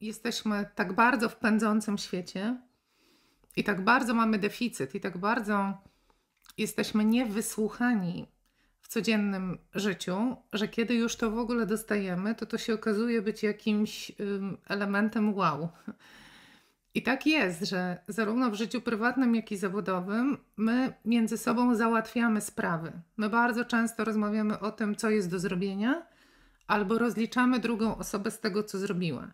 jesteśmy tak bardzo w pędzącym świecie i tak bardzo mamy deficyt, i tak bardzo jesteśmy niewysłuchani w codziennym życiu, że kiedy już to w ogóle dostajemy, to to się okazuje być jakimś elementem wow. I tak jest, że zarówno w życiu prywatnym, jak i zawodowym my między sobą załatwiamy sprawy. My bardzo często rozmawiamy o tym, co jest do zrobienia, albo rozliczamy drugą osobę z tego, co zrobiła.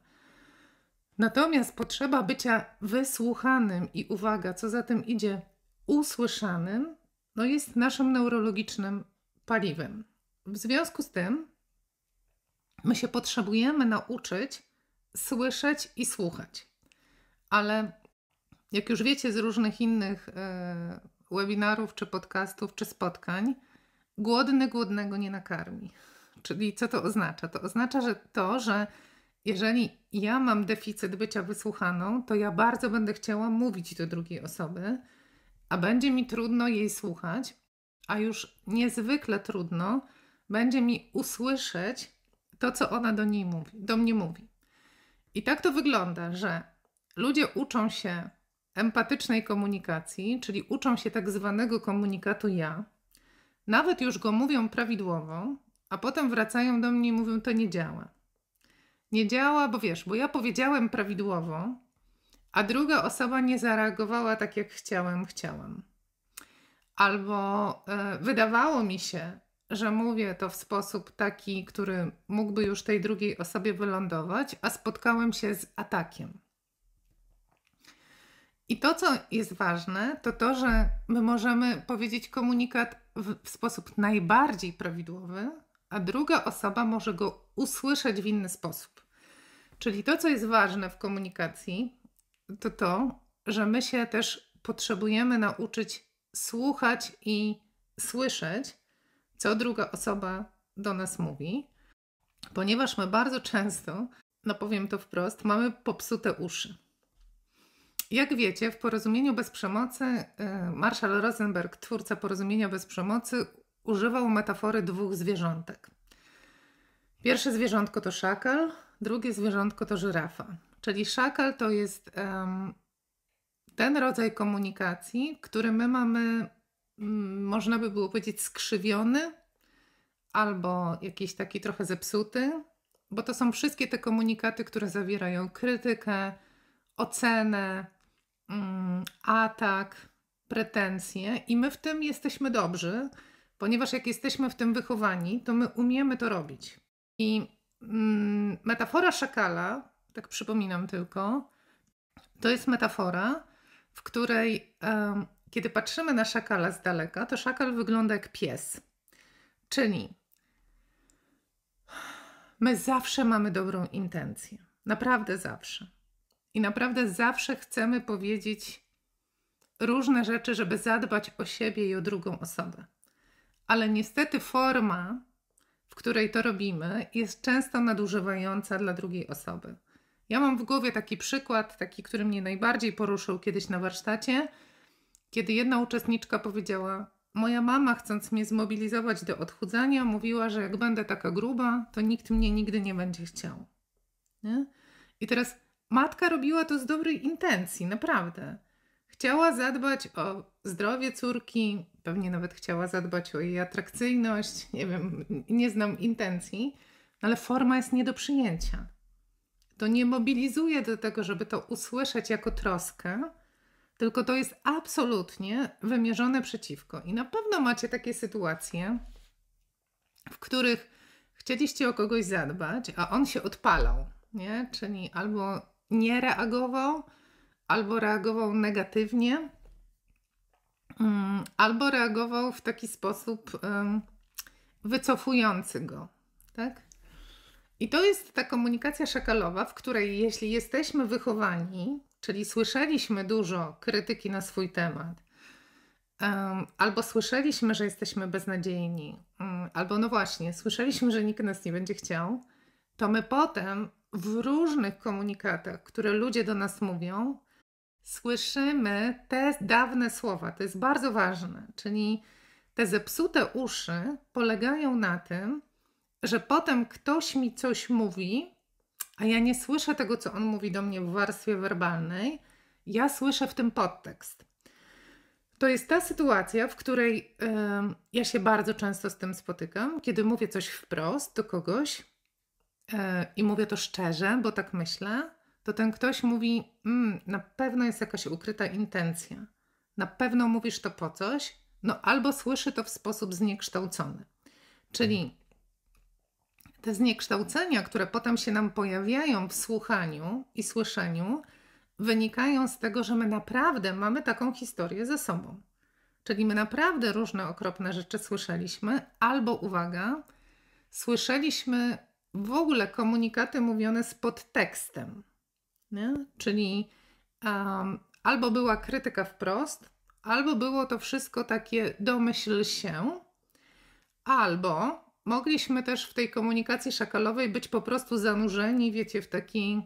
Natomiast potrzeba bycia wysłuchanym i uwaga, co za tym idzie, usłyszanym, no jest naszym neurologicznym paliwem. W związku z tym my się potrzebujemy nauczyć słyszeć i słuchać. Ale jak już wiecie z różnych innych e, webinarów, czy podcastów, czy spotkań, głodny głodnego nie nakarmi. Czyli co to oznacza? To oznacza, że to, że jeżeli ja mam deficyt bycia wysłuchaną, to ja bardzo będę chciała mówić do drugiej osoby, a będzie mi trudno jej słuchać, a już niezwykle trudno będzie mi usłyszeć to, co ona do niej mówi, do mnie mówi. I tak to wygląda, że ludzie uczą się empatycznej komunikacji, czyli uczą się tak zwanego komunikatu ja. Nawet już go mówią prawidłowo, a potem wracają do mnie i mówią: To nie działa nie działa, bo wiesz, bo ja powiedziałem prawidłowo, a druga osoba nie zareagowała tak, jak chciałem, chciałam. Albo y, wydawało mi się, że mówię to w sposób taki, który mógłby już tej drugiej osobie wylądować, a spotkałem się z atakiem. I to, co jest ważne, to to, że my możemy powiedzieć komunikat w, w sposób najbardziej prawidłowy, a druga osoba może go usłyszeć w inny sposób. Czyli to, co jest ważne w komunikacji, to to, że my się też potrzebujemy nauczyć słuchać i słyszeć, co druga osoba do nas mówi, ponieważ my bardzo często, no powiem to wprost, mamy popsute uszy. Jak wiecie, w porozumieniu bez przemocy y, Marshall Rosenberg, twórca porozumienia bez przemocy, używał metafory dwóch zwierzątek. Pierwsze zwierzątko to szakal, drugie zwierzątko to żyrafa. Czyli szakal to jest um, ten rodzaj komunikacji, który my mamy, um, można by było powiedzieć, skrzywiony albo jakiś taki trochę zepsuty, bo to są wszystkie te komunikaty, które zawierają krytykę, ocenę, um, atak, pretensje, i my w tym jesteśmy dobrzy, ponieważ jak jesteśmy w tym wychowani, to my umiemy to robić. I Mm, metafora szakala, tak przypominam tylko, to jest metafora, w której kiedy patrzymy na szakala z daleka, to szakal wygląda jak pies. Czyli my zawsze mamy dobrą intencję. Naprawdę zawsze. I naprawdę zawsze chcemy powiedzieć różne rzeczy, żeby zadbać o siebie i o drugą osobę. Ale niestety forma, w której to robimy, jest często nadużywająca dla drugiej osoby. Ja mam w głowie taki przykład, taki, który mnie najbardziej poruszył kiedyś na warsztacie, kiedy jedna uczestniczka powiedziała: Moja mama, chcąc mnie zmobilizować do odchudzania, mówiła, że jak będę taka gruba, to nikt mnie nigdy nie będzie chciał. Nie? I teraz matka robiła to z dobrej intencji, naprawdę. Chciała zadbać o zdrowie córki, pewnie nawet chciała zadbać o jej atrakcyjność, nie wiem, nie znam intencji, no ale forma jest nie do przyjęcia. To nie mobilizuje do tego, żeby to usłyszeć jako troskę, tylko to jest absolutnie wymierzone przeciwko. I na pewno macie takie sytuacje, w których chcieliście o kogoś zadbać, a on się odpalał, nie? Czyli albo nie reagował, albo reagował negatywnie, mm, albo reagował w taki sposób wycofujący go, tak? I to jest ta komunikacja szakalowa, w której jeśli jesteśmy wychowani, czyli słyszeliśmy dużo krytyki na swój temat, albo słyszeliśmy, że jesteśmy beznadziejni, mm, albo no właśnie, słyszeliśmy, że nikt nas nie będzie chciał, to my potem w różnych komunikatach, które ludzie do nas mówią, słyszymy te dawne słowa. To jest bardzo ważne. Czyli te zepsute uszy polegają na tym, że potem ktoś mi coś mówi, a ja nie słyszę tego, co on mówi do mnie w warstwie werbalnej. Ja słyszę w tym podtekst. To jest ta sytuacja, w której yy, ja się bardzo często z tym spotykam, kiedy mówię coś wprost do kogoś yy, i mówię to szczerze, bo tak myślę, to ten ktoś mówi: mm, Na pewno jest jakaś ukryta intencja, na pewno mówisz to po coś, no albo słyszy to w sposób zniekształcony. Czyli te zniekształcenia, które potem się nam pojawiają w słuchaniu i słyszeniu, wynikają z tego, że my naprawdę mamy taką historię ze sobą. Czyli my naprawdę różne okropne rzeczy słyszeliśmy, albo uwaga, słyszeliśmy w ogóle komunikaty mówione z podtekstem. Nie? Czyli um, albo była krytyka wprost, albo było to wszystko takie domyśl się, albo mogliśmy też w tej komunikacji szakalowej być po prostu zanurzeni, wiecie, w taki.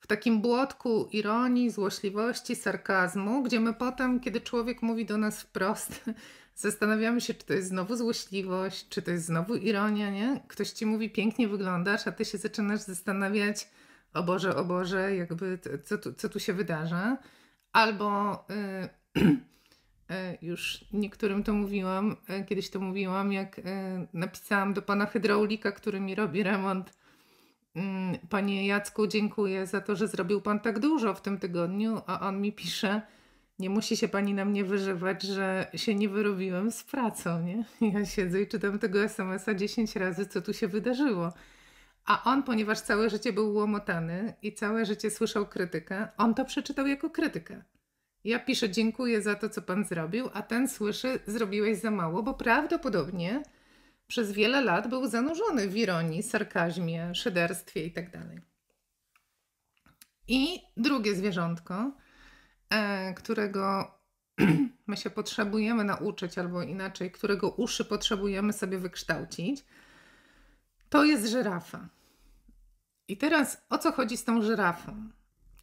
w takim błotku ironii, złośliwości, sarkazmu, gdzie my potem, kiedy człowiek mówi do nas wprost, zastanawiamy się, czy to jest znowu złośliwość, czy to jest znowu ironia, nie? Ktoś ci mówi, pięknie wyglądasz, a ty się zaczynasz zastanawiać, o Boże, o Boże, jakby co tu, co tu się wydarza. Albo y, y, już niektórym to mówiłam, y, kiedyś to mówiłam, jak y, napisałam do pana hydraulika, który mi robi remont. Mm, panie Jacku, dziękuję za to, że zrobił pan tak dużo w tym tygodniu, a on mi pisze, nie musi się pani na mnie wyżywać, że się nie wyrobiłem z pracą, nie? Ja siedzę i czytam tego SMS-a 10 razy, co tu się wydarzyło. A on, ponieważ całe życie był łomotany i całe życie słyszał krytykę, on to przeczytał jako krytykę. Ja piszę dziękuję za to, co pan zrobił, a ten słyszy zrobiłeś za mało, bo prawdopodobnie przez wiele lat był zanurzony w ironii, sarkazmie, szyderstwie itd. Tak I drugie zwierzątko, E, którego my się potrzebujemy nauczyć, albo inaczej, którego uszy potrzebujemy sobie wykształcić, to jest żyrafa. I teraz o co chodzi z tą żyrafą?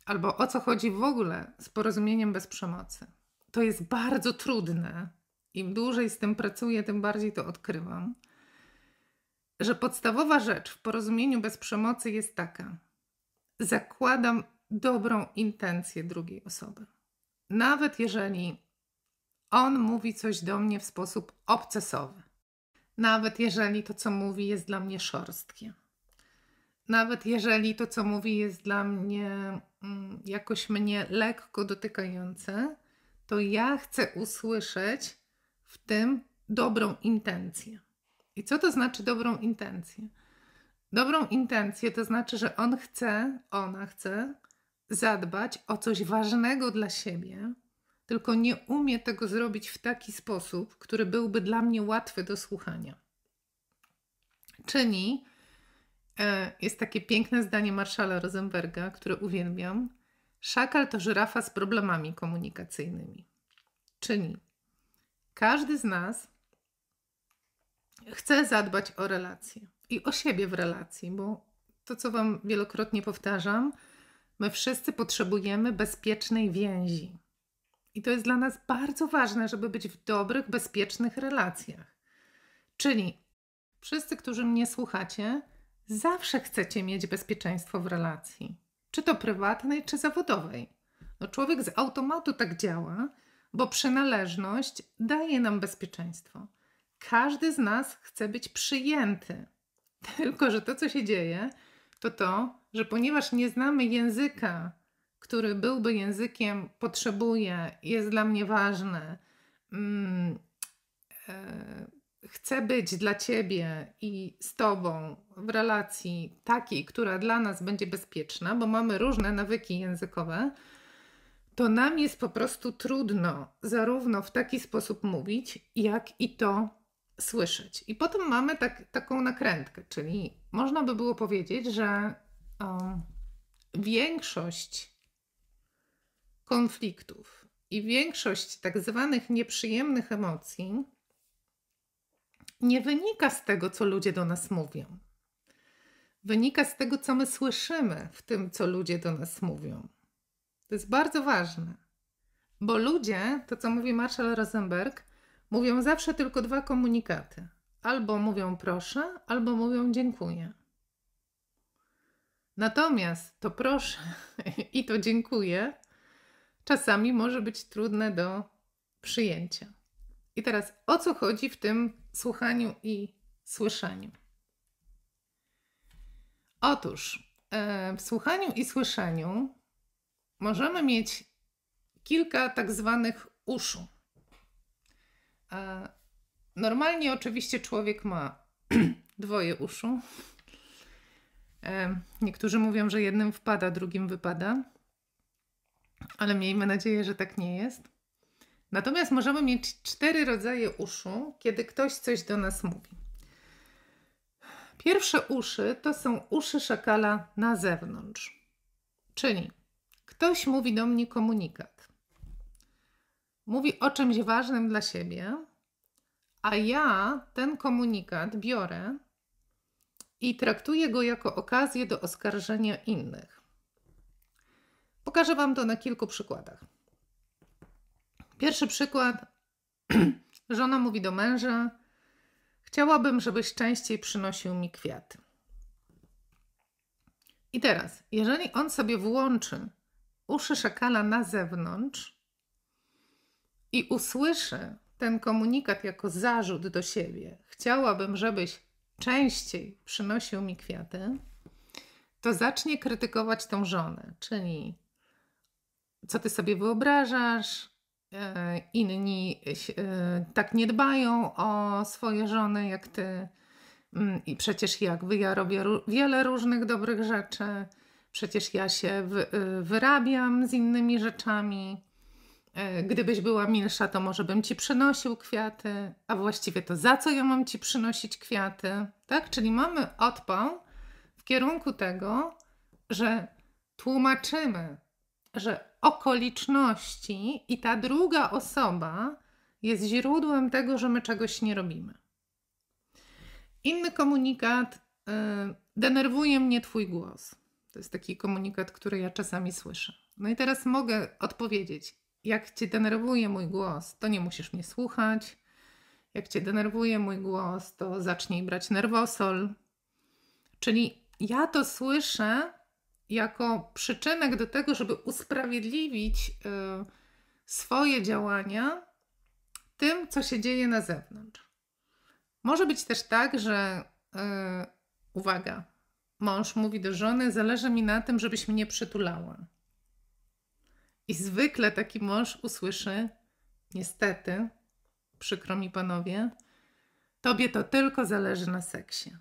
Albo o co chodzi w ogóle z porozumieniem bez przemocy? To jest bardzo trudne. Im dłużej z tym pracuję, tym bardziej to odkrywam. Że podstawowa rzecz w porozumieniu bez przemocy jest taka: zakładam dobrą intencję drugiej osoby nawet jeżeli on mówi coś do mnie w sposób obcesowy, nawet jeżeli to, co mówi, jest dla mnie szorstkie, nawet jeżeli to, co mówi, jest dla mnie mm, jakoś mnie lekko dotykające, to ja chcę usłyszeć w tym dobrą intencję. I co to znaczy dobrą intencję? Dobrą intencję to znaczy, że on chce, ona chce, zadbać o coś ważnego dla siebie, tylko nie umie tego zrobić w taki sposób, który byłby dla mnie łatwy do słuchania. Czyni, e, jest takie piękne zdanie Marszala Rosenberga, które uwielbiam. Szakal to żyrafa z problemami komunikacyjnymi. Czyni. Każdy z nas chce zadbać o relacje i o siebie w relacji, bo to, co Wam wielokrotnie powtarzam, My wszyscy potrzebujemy bezpiecznej więzi. I to jest dla nas bardzo ważne, żeby być w dobrych, bezpiecznych relacjach. Czyli wszyscy, którzy mnie słuchacie, zawsze chcecie mieć bezpieczeństwo w relacji, czy to prywatnej, czy zawodowej. No, człowiek z automatu tak działa, bo przynależność daje nam bezpieczeństwo. Każdy z nas chce być przyjęty. Tylko, że to, co się dzieje, to to, że ponieważ nie znamy języka, który byłby językiem, potrzebuje, jest dla mnie ważny, mm, e, chcę być dla Ciebie i z Tobą w relacji takiej, która dla nas będzie bezpieczna, bo mamy różne nawyki językowe, to nam jest po prostu trudno zarówno w taki sposób mówić, jak i to słyszeć. I potem mamy tak, taką nakrętkę, czyli można by było powiedzieć, że o, większość konfliktów i większość tak zwanych nieprzyjemnych emocji nie wynika z tego, co ludzie do nas mówią. Wynika z tego, co my słyszymy w tym, co ludzie do nas mówią. To jest bardzo ważne, bo ludzie, to co mówi Marshall Rosenberg, mówią zawsze tylko dwa komunikaty – albo mówią proszę, albo mówią dziękuję. Natomiast to proszę i to dziękuję czasami może być trudne do przyjęcia. I teraz o co chodzi w tym słuchaniu i słyszeniu? Otóż e, w słuchaniu i słyszeniu możemy mieć kilka tak zwanych uszu. E, Normalnie oczywiście człowiek ma dwoje uszu. Niektórzy mówią, że jednym wpada, drugim wypada, ale miejmy nadzieję, że tak nie jest. Natomiast możemy mieć cztery rodzaje uszu, kiedy ktoś coś do nas mówi. Pierwsze uszy to są uszy szakala na zewnątrz. Czyli ktoś mówi do mnie komunikat. Mówi o czymś ważnym dla siebie, a ja ten komunikat biorę i traktuję go jako okazję do oskarżenia innych. Pokażę Wam to na kilku przykładach. Pierwszy przykład. Żona mówi do męża: Chciałabym, żebyś częściej przynosił mi kwiaty. I teraz, jeżeli on sobie włączy uszy szakala na zewnątrz i usłyszy, ten komunikat jako zarzut do siebie, chciałabym, żebyś częściej przynosił mi kwiaty, to zacznie krytykować tą żonę, czyli co ty sobie wyobrażasz, e, inni e, tak nie dbają o swoje żony jak ty. Mm, I przecież jakby ja robię wiele różnych dobrych rzeczy, przecież ja się e, wyrabiam z innymi rzeczami. E, gdybyś była milsza, to może bym ci przynosił kwiaty, a właściwie to za co ja mam ci przynosić kwiaty? Tak? Czyli mamy odpał w kierunku tego, że tłumaczymy, że okoliczności i ta druga osoba jest źródłem tego, że my czegoś nie robimy. Inny komunikat: e, denerwuje mnie Twój głos. To jest taki komunikat, który ja czasami słyszę. No i teraz mogę odpowiedzieć: jak cię denerwuje mój głos, to nie musisz mnie słuchać. Jak cię denerwuje mój głos, to zacznij brać nerwosol. Czyli ja to słyszę jako przyczynek do tego, żeby usprawiedliwić y, swoje działania tym, co się dzieje na zewnątrz. Może być też tak, że y, uwaga, mąż mówi do żony: Zależy mi na tym, żebyś mnie przytulała. I zwykle taki mąż usłyszy: Niestety, przykro mi panowie, tobie to tylko zależy na seksie.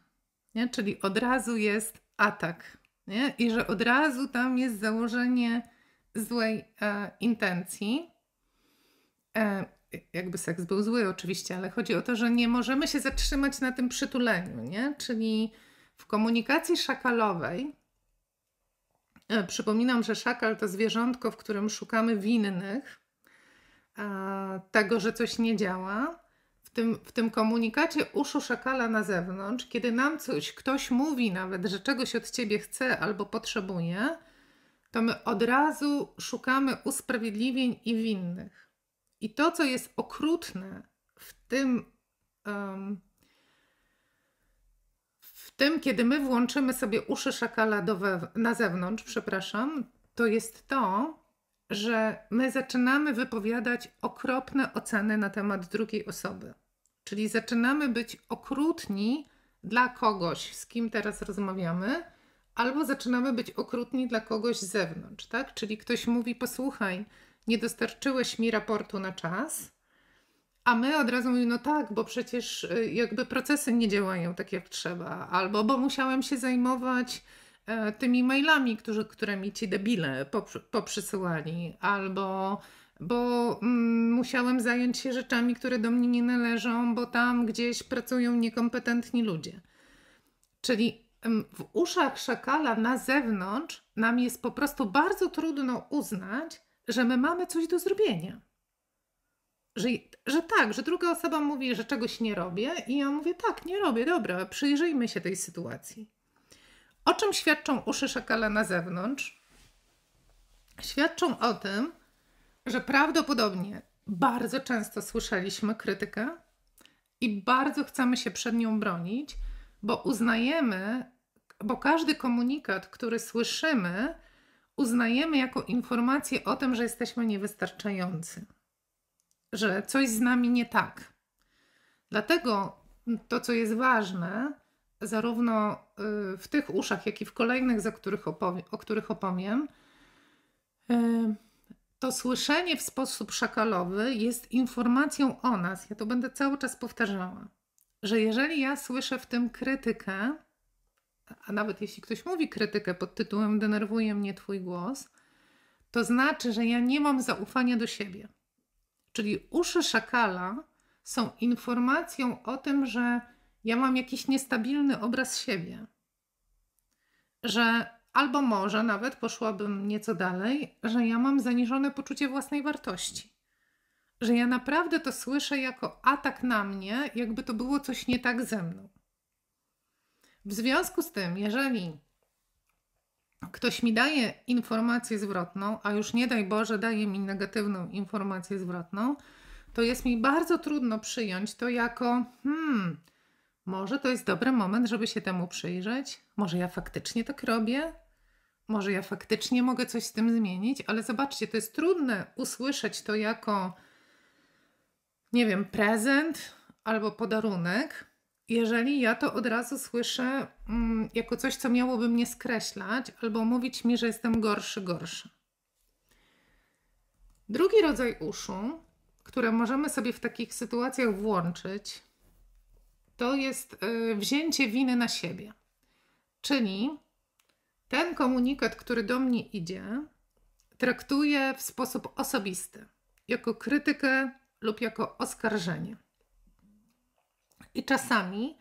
Nie? Czyli od razu jest atak. Nie? I że od razu tam jest założenie złej e, intencji. E, jakby seks był zły, oczywiście, ale chodzi o to, że nie możemy się zatrzymać na tym przytuleniu, nie? Czyli w komunikacji szakalowej E, przypominam, że szakal to zwierzątko, w którym szukamy winnych tego, że coś nie działa. W tym, w tym komunikacie uszu szakala na zewnątrz, kiedy nam coś, ktoś mówi nawet, że czegoś od ciebie chce albo potrzebuje, to my od razu szukamy usprawiedliwień i winnych. I to, co jest okrutne w tym um, tym, kiedy my włączymy sobie uszy szakala do na zewnątrz, przepraszam, to jest to, że my zaczynamy wypowiadać okropne oceny na temat drugiej osoby. Czyli zaczynamy być okrutni dla kogoś, z kim teraz rozmawiamy, albo zaczynamy być okrutni dla kogoś z zewnątrz, tak? Czyli ktoś mówi: Posłuchaj, nie dostarczyłeś mi raportu na czas, a my od razu mówimy, no tak, bo przecież y, jakby procesy nie działają tak jak trzeba, albo bo musiałem się zajmować e, tymi mailami, którzy, które mi ci debile poprzysyłali, albo bo mm, musiałem zająć się rzeczami, które do mnie nie należą, bo tam gdzieś pracują niekompetentni ludzie. Czyli w uszach szakala na zewnątrz nam jest po prostu bardzo trudno uznać, że my mamy coś do zrobienia że, że tak, że druga osoba mówi, że czegoś nie robię, i ja mówię, tak, nie robię, dobra, przyjrzyjmy się tej sytuacji. O czym świadczą uszy szakala na zewnątrz? Świadczą o tym, że prawdopodobnie bardzo często słyszeliśmy krytykę i bardzo chcemy się przed nią bronić, bo uznajemy, bo każdy komunikat, który słyszymy, uznajemy jako informację o tym, że jesteśmy niewystarczający że coś z nami nie tak. Dlatego to, co jest ważne, zarówno y, w tych uszach, jak i w kolejnych, za których o których opowiem, y, to słyszenie w sposób szakalowy jest informacją o nas. Ja to będę cały czas powtarzała, że jeżeli ja słyszę w tym krytykę, a nawet jeśli ktoś mówi krytykę pod tytułem Denerwuje mnie Twój głos, to znaczy, że ja nie mam zaufania do siebie. Czyli uszy szakala są informacją o tym, że ja mam jakiś niestabilny obraz siebie. Że albo może nawet poszłabym nieco dalej, że ja mam zaniżone poczucie własnej wartości. Że ja naprawdę to słyszę jako atak na mnie, jakby to było coś nie tak ze mną. W związku z tym, jeżeli ktoś mi daje informację zwrotną, a już nie daj Boże, daje mi negatywną informację zwrotną, to jest mi bardzo trudno przyjąć to jako hmm, może to jest dobry moment, żeby się temu przyjrzeć, może ja faktycznie tak robię, może ja faktycznie mogę coś z tym zmienić, ale zobaczcie, to jest trudne usłyszeć to jako, nie wiem, prezent albo podarunek, jeżeli ja to od razu słyszę mm, jako coś, co miałoby mnie skreślać albo mówić mi, że jestem gorszy, gorszy. Drugi rodzaj uszu, które możemy sobie w takich sytuacjach włączyć, to jest y, wzięcie winy na siebie. Czyli ten komunikat, który do mnie idzie, traktuję w sposób osobisty, jako krytykę lub jako oskarżenie. I czasami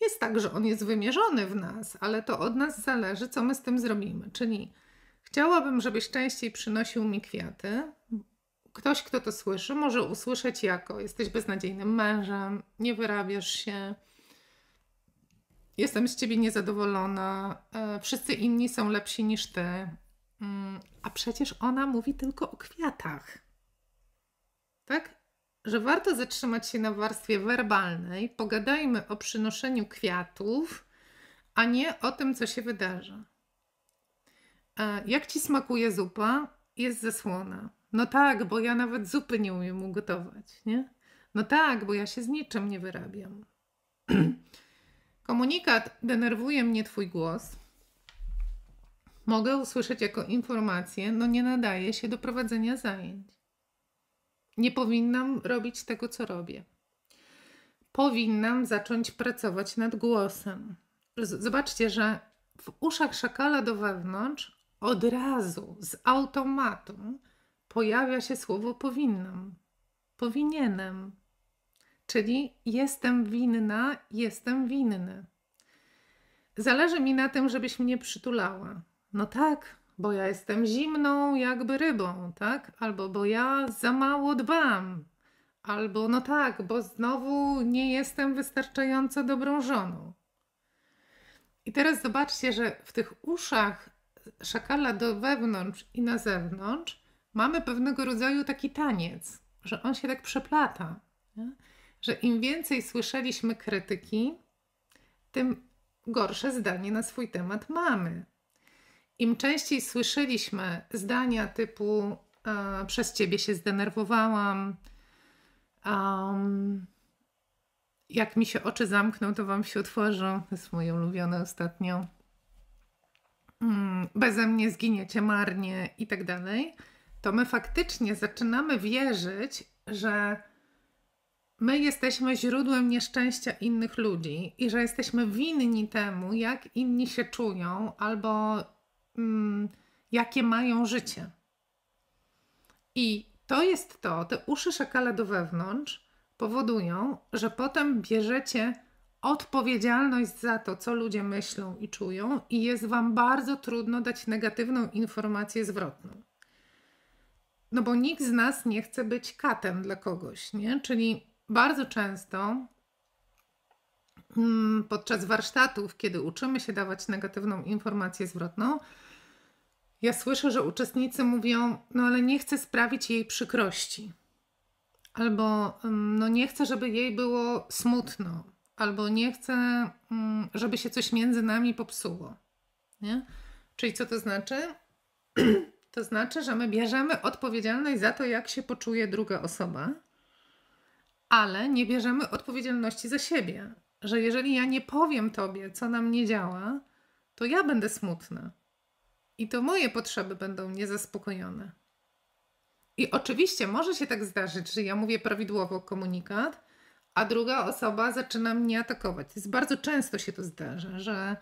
jest tak, że on jest wymierzony w nas, ale to od nas zależy, co my z tym zrobimy. Czyli chciałabym, żebyś częściej przynosił mi kwiaty. Ktoś, kto to słyszy, może usłyszeć jako: jesteś beznadziejnym mężem, nie wyrabiasz się, jestem z ciebie niezadowolona, e, wszyscy inni są lepsi niż ty. Mm, a przecież ona mówi tylko o kwiatach. Tak? że warto zatrzymać się na warstwie werbalnej. Pogadajmy o przynoszeniu kwiatów, a nie o tym, co się wydarza. E, jak ci smakuje zupa? Jest zasłona. No tak, bo ja nawet zupy nie umiem ugotować, nie? No tak, bo ja się z niczym nie wyrabiam. Komunikat denerwuje mnie Twój głos. Mogę usłyszeć jako informację, no nie nadaje się do prowadzenia zajęć. Nie powinnam robić tego, co robię. Powinnam zacząć pracować nad głosem. Zobaczcie, że w uszach szakala do wewnątrz od razu, z automatu, pojawia się słowo powinnam, powinienem. Czyli jestem winna, jestem winny. Zależy mi na tym, żebyś mnie przytulała. No tak, bo ja jestem zimną jakby rybą, tak? Albo bo ja za mało dbam, albo no tak, bo znowu nie jestem wystarczająco dobrą żoną. I teraz zobaczcie, że w tych uszach szakala do wewnątrz i na zewnątrz mamy pewnego rodzaju taki taniec, że on się tak przeplata. Nie? Że im więcej słyszeliśmy krytyki, tym gorsze zdanie na swój temat mamy im częściej słyszeliśmy zdania typu e, przez ciebie się zdenerwowałam, um, jak mi się oczy zamkną, to wam się otworzą. To jest moje ulubione ostatnio. Mm, beze mnie zginiecie marnie i tak dalej. To my faktycznie zaczynamy wierzyć, że my jesteśmy źródłem nieszczęścia innych ludzi i że jesteśmy winni temu, jak inni się czują, albo Mm, jakie mają życie. I to jest to, te uszy szakala do wewnątrz powodują, że potem bierzecie odpowiedzialność za to, co ludzie myślą i czują, i jest Wam bardzo trudno dać negatywną informację zwrotną. No bo nikt z nas nie chce być katem dla kogoś, nie? Czyli bardzo często mm, podczas warsztatów, kiedy uczymy się dawać negatywną informację zwrotną, ja słyszę, że uczestnicy mówią: No, ale nie chcę sprawić jej przykrości. Albo mm, no, nie chcę, żeby jej było smutno, albo nie chcę, mm, żeby się coś między nami popsuło. Nie? Czyli co to znaczy? To znaczy, że my bierzemy odpowiedzialność za to, jak się poczuje druga osoba, ale nie bierzemy odpowiedzialności za siebie. Że jeżeli ja nie powiem tobie, co nam nie działa, to ja będę smutna i to moje potrzeby będą niezaspokojone. I oczywiście może się tak zdarzyć, że ja mówię prawidłowo komunikat, a druga osoba zaczyna mnie atakować. Jest bardzo często się to zdarza, że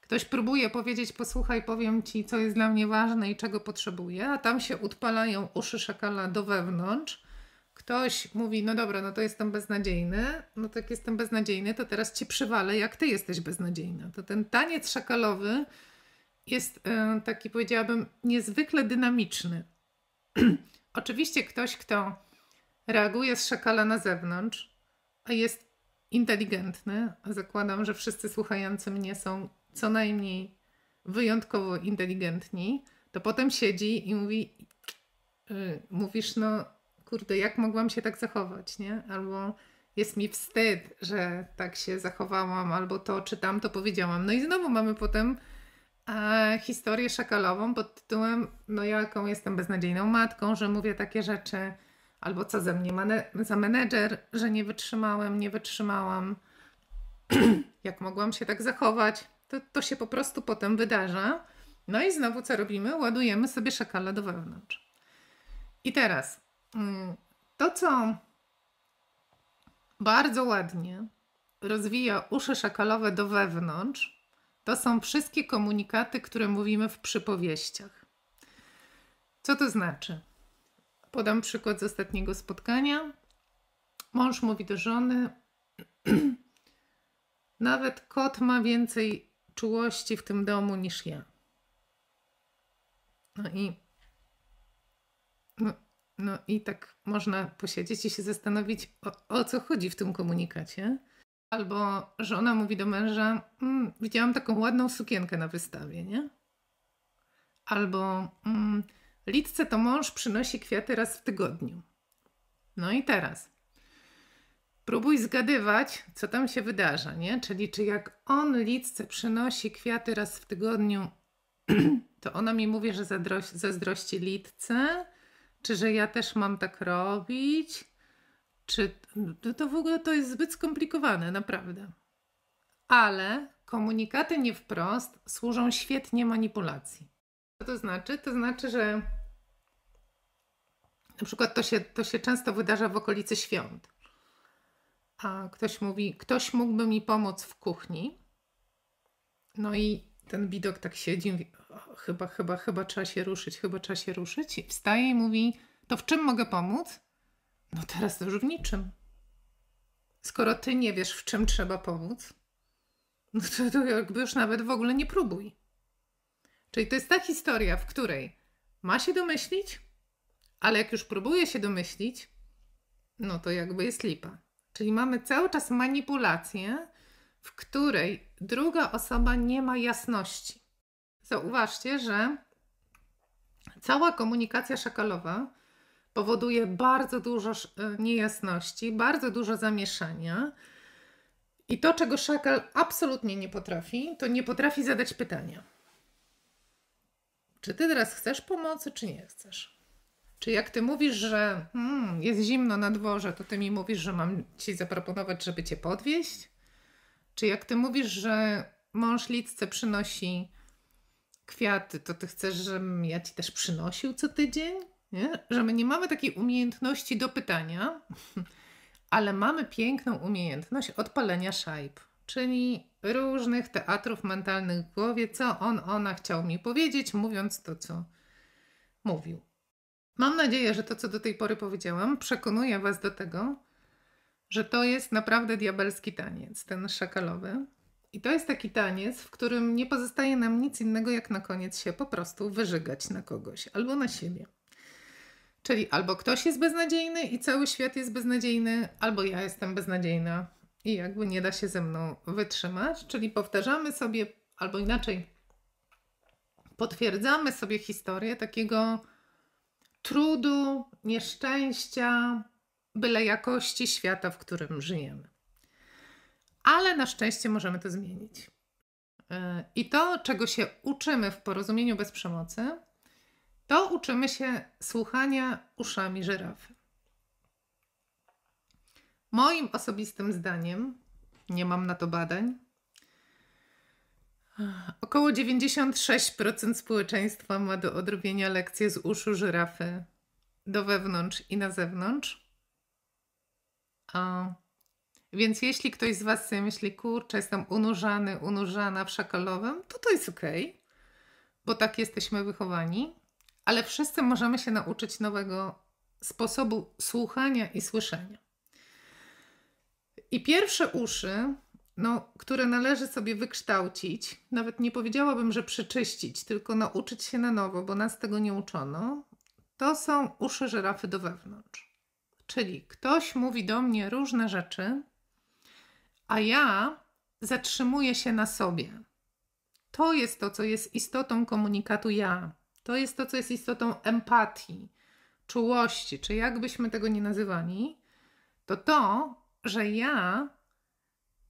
ktoś próbuje powiedzieć: Posłuchaj, powiem ci, co jest dla mnie ważne i czego potrzebuję, a tam się odpalają uszy szakala do wewnątrz. Ktoś mówi: No dobra, no to jestem beznadziejny. No tak, jestem beznadziejny, to teraz ci przywalę, jak ty jesteś beznadziejna. To ten taniec szakalowy jest e, taki, powiedziałabym, niezwykle dynamiczny. Oczywiście ktoś, kto reaguje z szakala na zewnątrz, a jest inteligentny, a zakładam, że wszyscy słuchający mnie są co najmniej wyjątkowo inteligentni, to potem siedzi i mówi, yy, mówisz, no kurde, jak mogłam się tak zachować, nie? Albo jest mi wstyd, że tak się zachowałam, albo to czy tamto powiedziałam. No i znowu mamy potem E, historię szakalową pod tytułem No jaką jestem beznadziejną matką, że mówię takie rzeczy, albo co ze mnie man za menedżer, że nie wytrzymałem, nie wytrzymałam, jak mogłam się tak zachować. To, to się po prostu potem wydarza. No i znowu co robimy? Ładujemy sobie szakala do wewnątrz. I teraz mm, to, co bardzo ładnie rozwija uszy szakalowe do wewnątrz, to są wszystkie komunikaty, które mówimy w przypowieściach. Co to znaczy? Podam przykład z ostatniego spotkania. Mąż mówi do żony: Nawet kot ma więcej czułości w tym domu niż ja. No i, no, no i tak można posiedzieć i się zastanowić, o, o co chodzi w tym komunikacie. Albo żona mówi do męża: mm, Widziałam taką ładną sukienkę na wystawie, nie? Albo litce mm, Lidce to mąż przynosi kwiaty raz w tygodniu. No i teraz próbuj zgadywać, co tam się wydarza, nie? Czyli czy jak on Lidce przynosi kwiaty raz w tygodniu, to ona mi mówi, że zazdrości Lidce, czy że ja też mam tak robić, czy no to w ogóle to jest zbyt skomplikowane, naprawdę. Ale komunikaty nie wprost służą świetnie manipulacji. Co to znaczy? To znaczy, że na przykład to się, to się często wydarza w okolicy świąt. A ktoś mówi, ktoś mógłby mi pomóc w kuchni. No i ten widok tak siedzi, mówi, chyba, chyba, chyba trzeba się ruszyć, chyba trzeba się ruszyć. I wstaje i mówi, to w czym mogę pomóc? No teraz to już w niczym. Skoro ty nie wiesz, w czym trzeba pomóc, no to, to jakby już nawet w ogóle nie próbuj. Czyli to jest ta historia, w której ma się domyślić, ale jak już próbuje się domyślić, no to jakby jest lipa. Czyli mamy cały czas manipulację, w której druga osoba nie ma jasności. Zauważcie, że cała komunikacja szakalowa powoduje bardzo dużo e, niejasności, bardzo dużo zamieszania. I to, czego szakal absolutnie nie potrafi, to nie potrafi zadać pytania. Czy ty teraz chcesz pomocy, czy nie chcesz? Czy jak ty mówisz, że mm, jest zimno na dworze, to ty mi mówisz, że mam ci zaproponować, żeby cię podwieźć? Czy jak ty mówisz, że mąż Lidce przynosi kwiaty, to ty chcesz, żebym ja ci też przynosił co tydzień? nie? że my nie mamy takiej umiejętności do pytania, ale mamy piękną umiejętność odpalenia szajb, czyli różnych teatrów mentalnych w głowie, co on, ona chciał mi powiedzieć, mówiąc to, co mówił. Mam nadzieję, że to, co do tej pory powiedziałam, przekonuje Was do tego, że to jest naprawdę diabelski taniec, ten szakalowy. I to jest taki taniec, w którym nie pozostaje nam nic innego, jak na koniec się po prostu wyżygać na kogoś albo na siebie. Czyli albo ktoś jest beznadziejny i cały świat jest beznadziejny, albo ja jestem beznadziejna i jakby nie da się ze mną wytrzymać. Czyli powtarzamy sobie, albo inaczej, potwierdzamy sobie historię takiego trudu, nieszczęścia, byle jakości świata, w którym żyjemy. Ale na szczęście możemy to zmienić. Y, I to, czego się uczymy w porozumieniu bez przemocy, to uczymy się słuchania uszami żyrafy. Moim osobistym zdaniem, nie mam na to badań, około 96% społeczeństwa ma do odrobienia lekcje z uszu żyrafy do wewnątrz i na zewnątrz. A, więc jeśli ktoś z Was sobie myśli, kurczę, jestem unurzany, unurzana w szakalowym, to to jest ok, bo tak jesteśmy wychowani ale wszyscy możemy się nauczyć nowego sposobu słuchania i słyszenia. I pierwsze uszy, no, które należy sobie wykształcić, nawet nie powiedziałabym, że przyczyścić, tylko nauczyć się na nowo, bo nas tego nie uczono, to są uszy żerafy do wewnątrz. Czyli ktoś mówi do mnie różne rzeczy, a ja zatrzymuję się na sobie. To jest to, co jest istotą komunikatu ja. To jest to, co jest istotą empatii, czułości, czy jakbyśmy tego nie nazywali, to to, że ja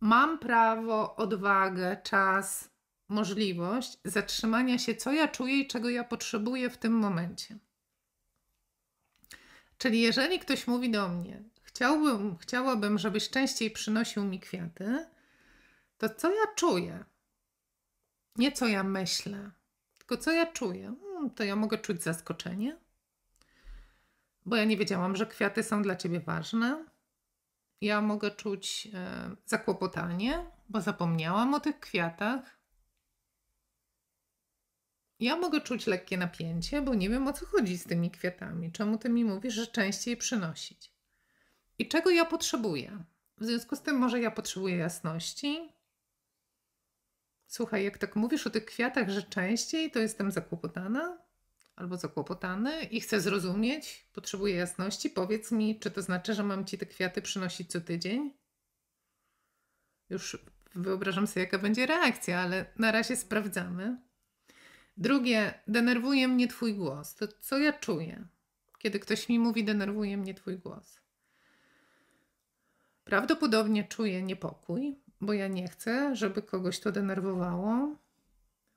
mam prawo, odwagę, czas, możliwość zatrzymania się, co ja czuję i czego ja potrzebuję w tym momencie. Czyli jeżeli ktoś mówi do mnie, chciałbym, chciałabym, żebyś częściej przynosił mi kwiaty, to co ja czuję? Nie co ja myślę, tylko co ja czuję. Hmm, to ja mogę czuć zaskoczenie, bo ja nie wiedziałam, że kwiaty są dla ciebie ważne. Ja mogę czuć e, zakłopotanie, bo zapomniałam o tych kwiatach. Ja mogę czuć lekkie napięcie, bo nie wiem o co chodzi z tymi kwiatami. Czemu ty mi mówisz, że częściej przynosić? I czego ja potrzebuję? W związku z tym, może ja potrzebuję jasności, Słuchaj, jak tak mówisz o tych kwiatach, że częściej, to jestem zakłopotana albo zakłopotany i chcę zrozumieć, potrzebuję jasności. Powiedz mi, czy to znaczy, że mam ci te kwiaty przynosić co tydzień? Już wyobrażam sobie, jaka będzie reakcja, ale na razie sprawdzamy. Drugie, denerwuje mnie Twój głos. To co ja czuję, kiedy ktoś mi mówi, denerwuje mnie Twój głos? Prawdopodobnie czuję niepokój, bo ja nie chcę, żeby kogoś to denerwowało.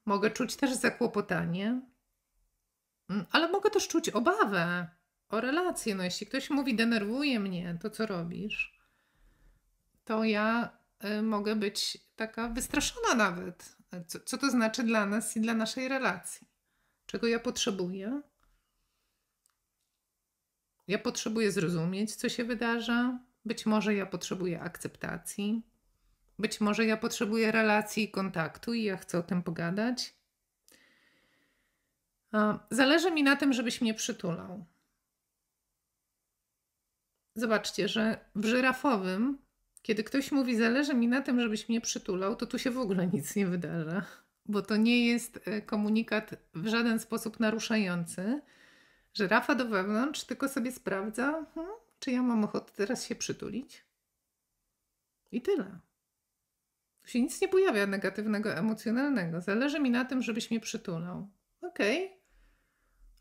Mogę czuć też zakłopotanie, mm, ale mogę też czuć obawę o relację. No, jeśli ktoś mówi, denerwuje mnie to, co robisz, to ja y, mogę być taka wystraszona nawet. Co, co to znaczy dla nas i dla naszej relacji? Czego ja potrzebuję? Ja potrzebuję zrozumieć, co się wydarza. Być może ja potrzebuję akceptacji. Być może ja potrzebuję relacji i kontaktu i ja chcę o tym pogadać. Zależy mi na tym, żebyś mnie przytulał. Zobaczcie, że w żyrafowym, kiedy ktoś mówi, zależy mi na tym, żebyś mnie przytulał, to tu się w ogóle nic nie wydarza, bo to nie jest e, komunikat w żaden sposób naruszający. Żyrafa do wewnątrz tylko sobie sprawdza, hmm, czy ja mam ochotę teraz się przytulić. I tyle. Tu się nic nie pojawia negatywnego, emocjonalnego. Zależy mi na tym, żebyś mnie przytulał. Okej. Okay.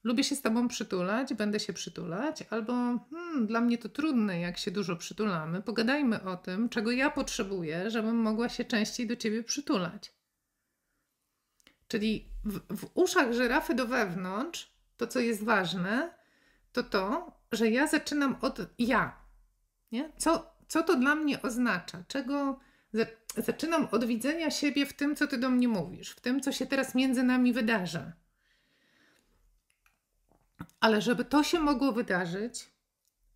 Lubię się z tobą przytulać, będę się przytulać, albo hmm, dla mnie to trudne, jak się dużo przytulamy. Pogadajmy o tym, czego ja potrzebuję, żebym mogła się częściej do ciebie przytulać. Czyli w, w uszach żyrafy do wewnątrz, to co jest ważne, to to, że ja zaczynam od ja. Nie? Co, co to dla mnie oznacza? Czego zaczynam od widzenia siebie w tym, co ty do mnie mówisz, w tym, co się teraz między nami wydarza. Ale żeby to się mogło wydarzyć,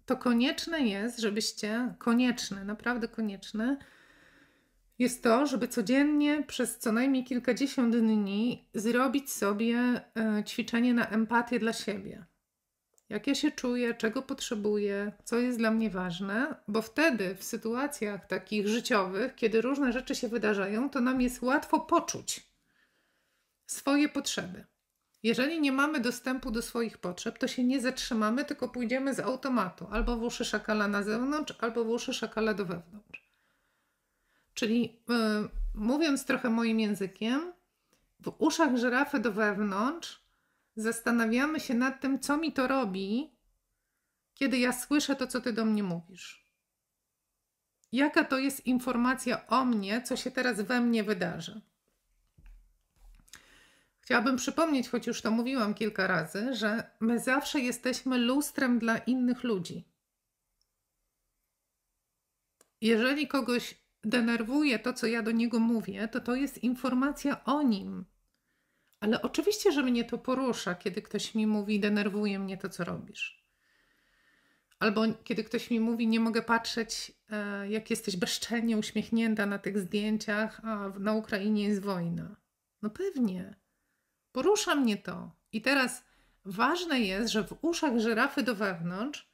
to konieczne jest, żebyście, konieczne, naprawdę konieczne, jest to, żeby codziennie przez co najmniej kilkadziesiąt dni zrobić sobie e, ćwiczenie na empatię dla siebie jak ja się czuję, czego potrzebuję, co jest dla mnie ważne, bo wtedy w sytuacjach takich życiowych, kiedy różne rzeczy się wydarzają, to nam jest łatwo poczuć swoje potrzeby. Jeżeli nie mamy dostępu do swoich potrzeb, to się nie zatrzymamy, tylko pójdziemy z automatu albo w uszy szakala na zewnątrz, albo w uszy szakala do wewnątrz. Czyli yy, mówiąc trochę moim językiem, w uszach żyrafy do wewnątrz zastanawiamy się nad tym, co mi to robi, kiedy ja słyszę to, co ty do mnie mówisz. Jaka to jest informacja o mnie, co się teraz we mnie wydarzy? Chciałabym przypomnieć, choć już to mówiłam kilka razy, że my zawsze jesteśmy lustrem dla innych ludzi. Jeżeli kogoś denerwuje to, co ja do niego mówię, to to jest informacja o nim. Ale oczywiście, że mnie to porusza, kiedy ktoś mi mówi, denerwuje mnie to, co robisz. Albo kiedy ktoś mi mówi, nie mogę patrzeć, e, jak jesteś bezczelnie uśmiechnięta na tych zdjęciach, a na Ukrainie jest wojna. No pewnie. Porusza mnie to. I teraz ważne jest, że w uszach żyrafy do wewnątrz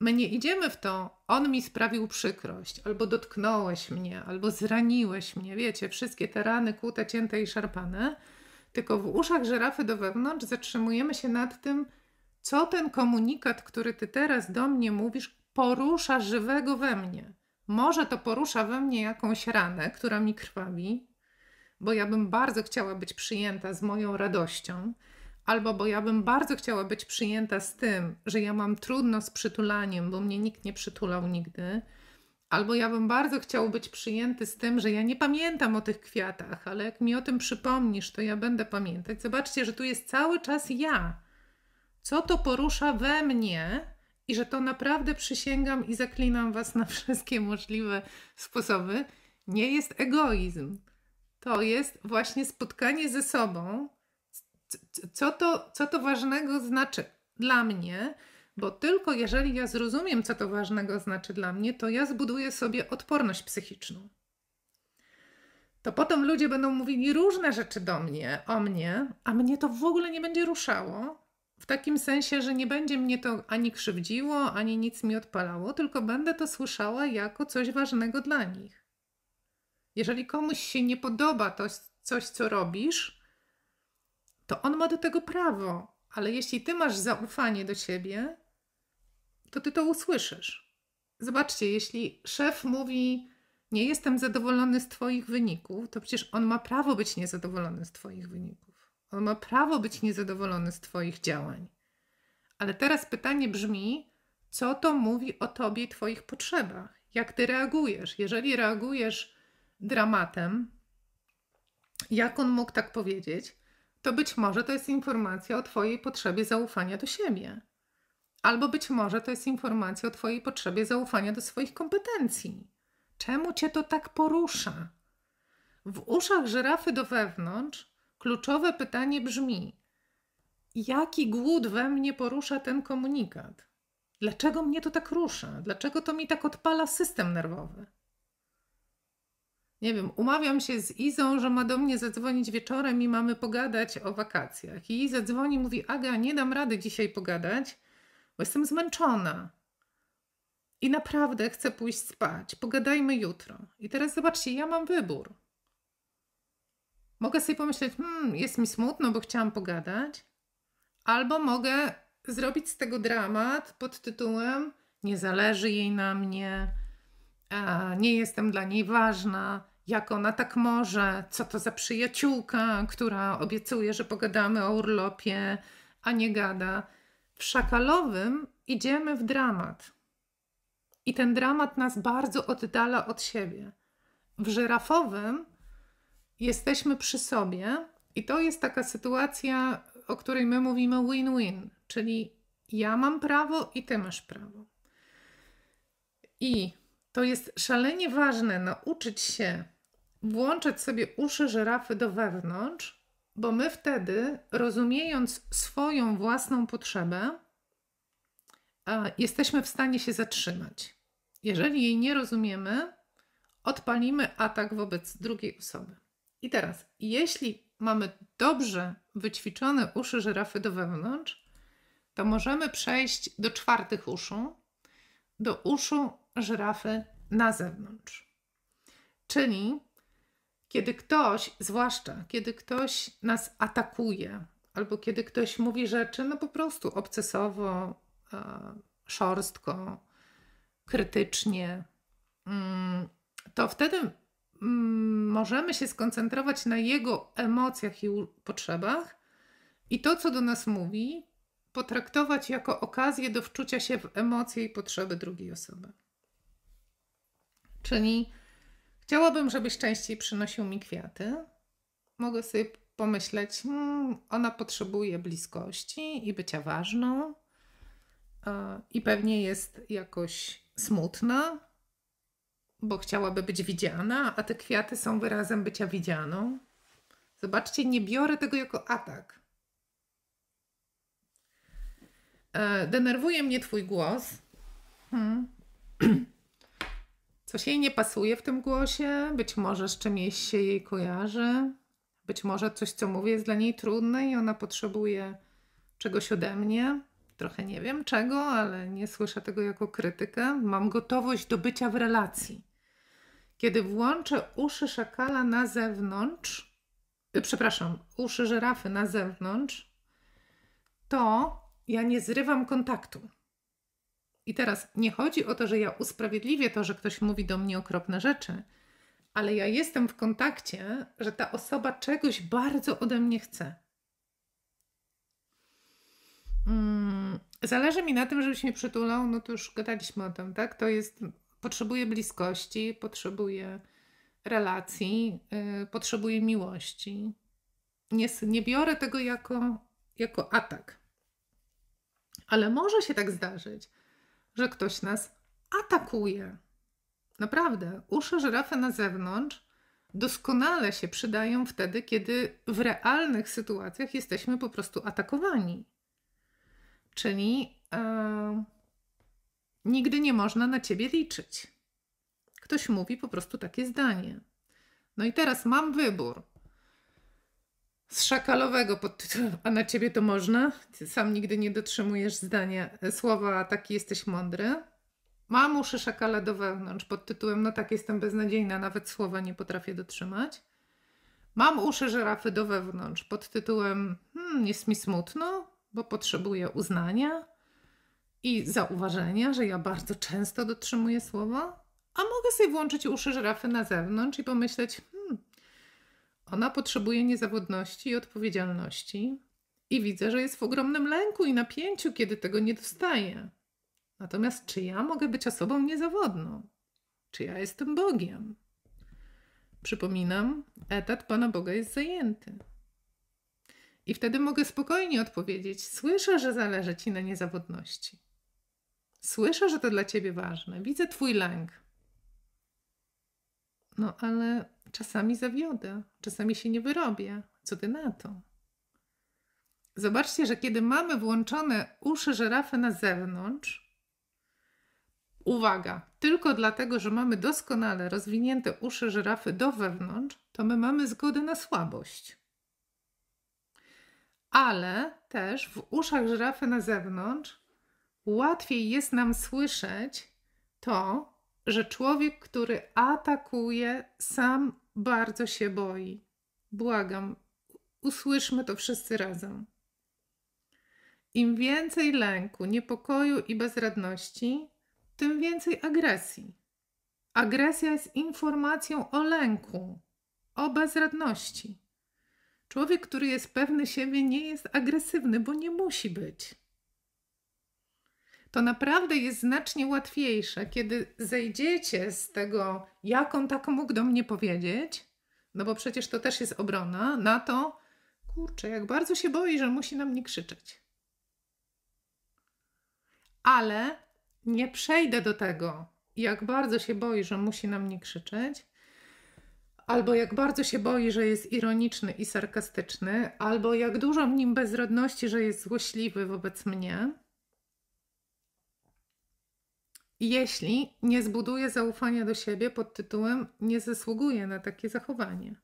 my nie idziemy w to, on mi sprawił przykrość, albo dotknąłeś mnie, albo zraniłeś mnie. Wiecie, wszystkie te rany kłute, cięte i szarpane – tylko w uszach żyrafy do wewnątrz zatrzymujemy się nad tym, co ten komunikat, który ty teraz do mnie mówisz, porusza żywego we mnie. Może to porusza we mnie jakąś ranę, która mi krwawi, bo ja bym bardzo chciała być przyjęta z moją radością, albo bo ja bym bardzo chciała być przyjęta z tym, że ja mam trudno z przytulaniem, bo mnie nikt nie przytulał nigdy Albo ja bym bardzo chciał być przyjęty z tym, że ja nie pamiętam o tych kwiatach, ale jak mi o tym przypomnisz, to ja będę pamiętać. Zobaczcie, że tu jest cały czas ja. Co to porusza we mnie i że to naprawdę przysięgam i zaklinam Was na wszystkie możliwe sposoby, nie jest egoizm. To jest właśnie spotkanie ze sobą. Co to, co to ważnego znaczy dla mnie? bo tylko jeżeli ja zrozumiem, co to ważnego znaczy dla mnie, to ja zbuduję sobie odporność psychiczną. To potem ludzie będą mówili różne rzeczy do mnie, o mnie, a mnie to w ogóle nie będzie ruszało, w takim sensie, że nie będzie mnie to ani krzywdziło, ani nic mi odpalało, tylko będę to słyszała jako coś ważnego dla nich. Jeżeli komuś się nie podoba to, coś, co robisz, to on ma do tego prawo, ale jeśli ty masz zaufanie do siebie, to ty to usłyszysz. Zobaczcie, jeśli szef mówi, nie jestem zadowolony z Twoich wyników, to przecież on ma prawo być niezadowolony z Twoich wyników. On ma prawo być niezadowolony z Twoich działań. Ale teraz pytanie brzmi, co to mówi o Tobie i Twoich potrzebach? Jak Ty reagujesz? Jeżeli reagujesz dramatem, jak on mógł tak powiedzieć, to być może to jest informacja o Twojej potrzebie zaufania do siebie. Albo być może to jest informacja o Twojej potrzebie zaufania do swoich kompetencji. Czemu Cię to tak porusza? W uszach żyrafy do wewnątrz kluczowe pytanie brzmi: jaki głód we mnie porusza ten komunikat? Dlaczego mnie to tak rusza? Dlaczego to mi tak odpala system nerwowy? Nie wiem, umawiam się z Izą, że ma do mnie zadzwonić wieczorem i mamy pogadać o wakacjach. I zadzwoni, mówi: Aga, nie dam rady dzisiaj pogadać bo jestem zmęczona i naprawdę chcę pójść spać. Pogadajmy jutro. I teraz zobaczcie, ja mam wybór. Mogę sobie pomyśleć, hmm, jest mi smutno, bo chciałam pogadać, albo mogę zrobić z tego dramat pod tytułem Nie zależy jej na mnie, nie jestem dla niej ważna, jak ona tak może, co to za przyjaciółka, która obiecuje, że pogadamy o urlopie, a nie gada w szakalowym idziemy w dramat. I ten dramat nas bardzo oddala od siebie. W żerafowym jesteśmy przy sobie, i to jest taka sytuacja, o której my mówimy win-win, czyli ja mam prawo i ty masz prawo. I to jest szalenie ważne nauczyć się włączać sobie uszy żerafy do wewnątrz bo my wtedy, rozumiejąc swoją własną potrzebę, e, jesteśmy w stanie się zatrzymać. Jeżeli jej nie rozumiemy, odpalimy atak wobec drugiej osoby. I teraz, jeśli mamy dobrze wyćwiczone uszy żyrafy do wewnątrz, to możemy przejść do czwartych uszu, do uszu żyrafy na zewnątrz. Czyli kiedy ktoś, zwłaszcza kiedy ktoś nas atakuje, albo kiedy ktoś mówi rzeczy, no po prostu obcesowo, e, szorstko, krytycznie, mm, to wtedy mm, możemy się skoncentrować na jego emocjach i potrzebach i to, co do nas mówi, potraktować jako okazję do wczucia się w emocje i potrzeby drugiej osoby. Czyli Chciałabym, żebyś częściej przynosił mi kwiaty. Mogę sobie pomyśleć, hmm, ona potrzebuje bliskości i bycia ważną, i pewnie jest jakoś smutna, bo chciałaby być widziana, a te kwiaty są wyrazem bycia widzianą. Zobaczcie, nie biorę tego jako atak. E, denerwuje mnie Twój głos. Hmm. Coś jej nie pasuje w tym głosie, być może z czymś się jej kojarzy, być może coś, co mówię, jest dla niej trudne i ona potrzebuje czegoś ode mnie. Trochę nie wiem czego, ale nie słyszę tego jako krytykę. Mam gotowość do bycia w relacji. Kiedy włączę uszy szakala na zewnątrz, e, przepraszam, uszy żyrafy na zewnątrz, to ja nie zrywam kontaktu. I teraz nie chodzi o to, że ja usprawiedliwię to, że ktoś mówi do mnie okropne rzeczy, ale ja jestem w kontakcie, że ta osoba czegoś bardzo ode mnie chce. Mm, zależy mi na tym, żebyś mnie przytulał, no to już gadaliśmy o tym, tak? To jest, potrzebuje bliskości, potrzebuje relacji, yy, potrzebuje miłości. Nie, nie biorę tego jako, jako atak. Ale może się tak zdarzyć, że ktoś nas atakuje. Naprawdę, uszy żyrafy na zewnątrz doskonale się przydają wtedy, kiedy w realnych sytuacjach jesteśmy po prostu atakowani. Czyli e, nigdy nie można na ciebie liczyć. Ktoś mówi po prostu takie zdanie. No i teraz mam wybór z szakalowego pod tytułem A na ciebie to można? Ty sam nigdy nie dotrzymujesz zdania, e, słowa a taki jesteś mądry. Mam uszy szakala do wewnątrz pod tytułem No tak jestem beznadziejna, nawet słowa nie potrafię dotrzymać. Mam uszy żerafy do wewnątrz pod tytułem hmm, Jest mi smutno, bo potrzebuję uznania i zauważenia, że ja bardzo często dotrzymuję słowa. A mogę sobie włączyć uszy żerafy na zewnątrz i pomyśleć, hmm, ona potrzebuje niezawodności i odpowiedzialności, i widzę, że jest w ogromnym lęku i napięciu, kiedy tego nie dostaje. Natomiast czy ja mogę być osobą niezawodną? Czy ja jestem Bogiem? Przypominam, etat Pana Boga jest zajęty. I wtedy mogę spokojnie odpowiedzieć: Słyszę, że zależy Ci na niezawodności. Słyszę, że to dla Ciebie ważne. Widzę Twój lęk. No ale Czasami zawiodę, czasami się nie wyrobię. Co ty na to? Zobaczcie, że kiedy mamy włączone uszy żerafy na zewnątrz, uwaga, tylko dlatego, że mamy doskonale rozwinięte uszy żerafy do wewnątrz, to my mamy zgodę na słabość. Ale też w uszach żerafy na zewnątrz łatwiej jest nam słyszeć to, że człowiek, który atakuje sam bardzo się boi. Błagam, usłyszmy to wszyscy razem. Im więcej lęku, niepokoju i bezradności, tym więcej agresji. Agresja jest informacją o lęku, o bezradności. Człowiek, który jest pewny siebie, nie jest agresywny, bo nie musi być to naprawdę jest znacznie łatwiejsze, kiedy zejdziecie z tego, jak on tak mógł do mnie powiedzieć, no bo przecież to też jest obrona, na to, kurczę, jak bardzo się boi, że musi na mnie krzyczeć. Ale nie przejdę do tego, jak bardzo się boi, że musi na mnie krzyczeć, albo jak bardzo się boi, że jest ironiczny i sarkastyczny, albo jak dużo w nim bezrodności, że jest złośliwy wobec mnie jeśli nie zbuduję zaufania do siebie pod tytułem nie zasługuję na takie zachowanie.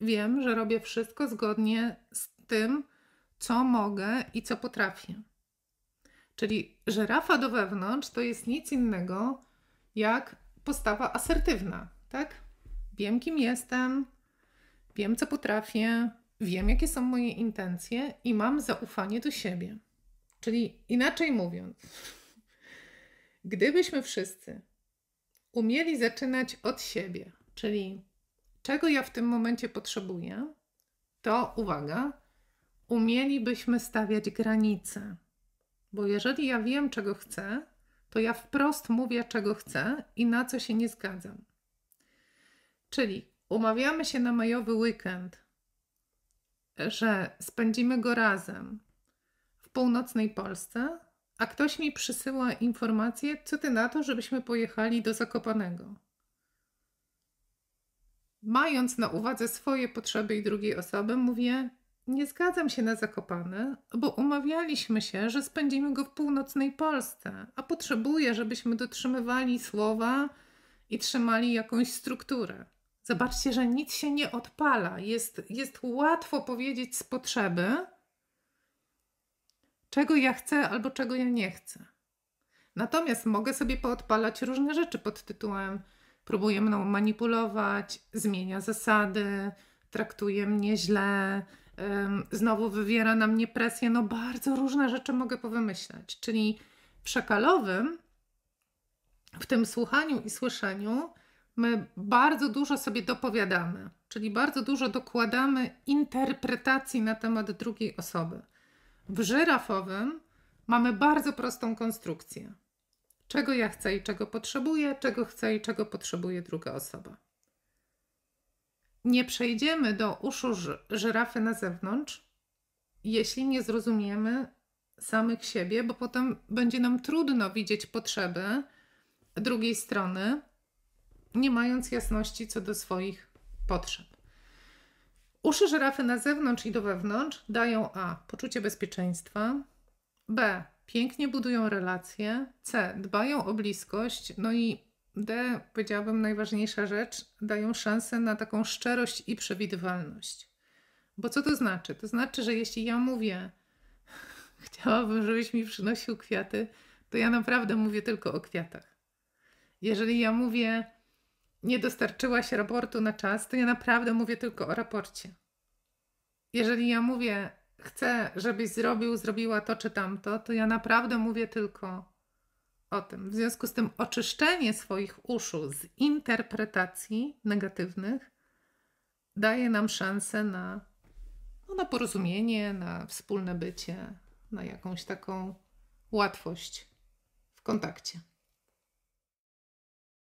Wiem, że robię wszystko zgodnie z tym, co mogę i co potrafię. Czyli żerafa do wewnątrz to jest nic innego jak postawa asertywna, tak? Wiem, kim jestem, wiem, co potrafię, wiem, jakie są moje intencje i mam zaufanie do siebie. Czyli inaczej mówiąc, Gdybyśmy wszyscy umieli zaczynać od siebie, czyli czego ja w tym momencie potrzebuję, to uwaga, umielibyśmy stawiać granice. Bo jeżeli ja wiem, czego chcę, to ja wprost mówię, czego chcę i na co się nie zgadzam. Czyli umawiamy się na majowy weekend, że spędzimy go razem w północnej Polsce, a ktoś mi przysyła informację, co ty na to, żebyśmy pojechali do Zakopanego. Mając na uwadze swoje potrzeby i drugiej osoby, mówię: Nie zgadzam się na Zakopane, bo umawialiśmy się, że spędzimy go w północnej Polsce, a potrzebuję, żebyśmy dotrzymywali słowa i trzymali jakąś strukturę. Zobaczcie, że nic się nie odpala. Jest, jest łatwo powiedzieć z potrzeby, czego ja chcę albo czego ja nie chcę. Natomiast mogę sobie poodpalać różne rzeczy pod tytułem próbuje mną manipulować, zmienia zasady, traktuje mnie źle, ym, znowu wywiera na mnie presję. No, bardzo różne rzeczy mogę powymyślać. Czyli w szakalowym, w tym słuchaniu i słyszeniu, my bardzo dużo sobie dopowiadamy, czyli bardzo dużo dokładamy interpretacji na temat drugiej osoby. W żyrafowym mamy bardzo prostą konstrukcję. Czego ja chcę i czego potrzebuję, czego chcę i czego potrzebuje druga osoba. Nie przejdziemy do uszu żyrafy na zewnątrz, jeśli nie zrozumiemy samych siebie, bo potem będzie nam trudno widzieć potrzeby drugiej strony, nie mając jasności co do swoich potrzeb. Uszy żyrafy na zewnątrz i do wewnątrz dają A. Poczucie bezpieczeństwa. B. Pięknie budują relacje. C. Dbają o bliskość. No i D. Powiedziałabym najważniejsza rzecz. Dają szansę na taką szczerość i przewidywalność. Bo co to znaczy? To znaczy, że jeśli ja mówię, chciałabym, żebyś mi przynosił kwiaty, to ja naprawdę mówię tylko o kwiatach. Jeżeli ja mówię, nie dostarczyłaś raportu na czas, to ja naprawdę mówię tylko o raporcie. Jeżeli ja mówię, chcę, żebyś zrobił, zrobiła to czy tamto, to ja naprawdę mówię tylko o tym. W związku z tym oczyszczenie swoich uszu z interpretacji negatywnych daje nam szansę na, no, na porozumienie, na wspólne bycie, na jakąś taką łatwość w kontakcie.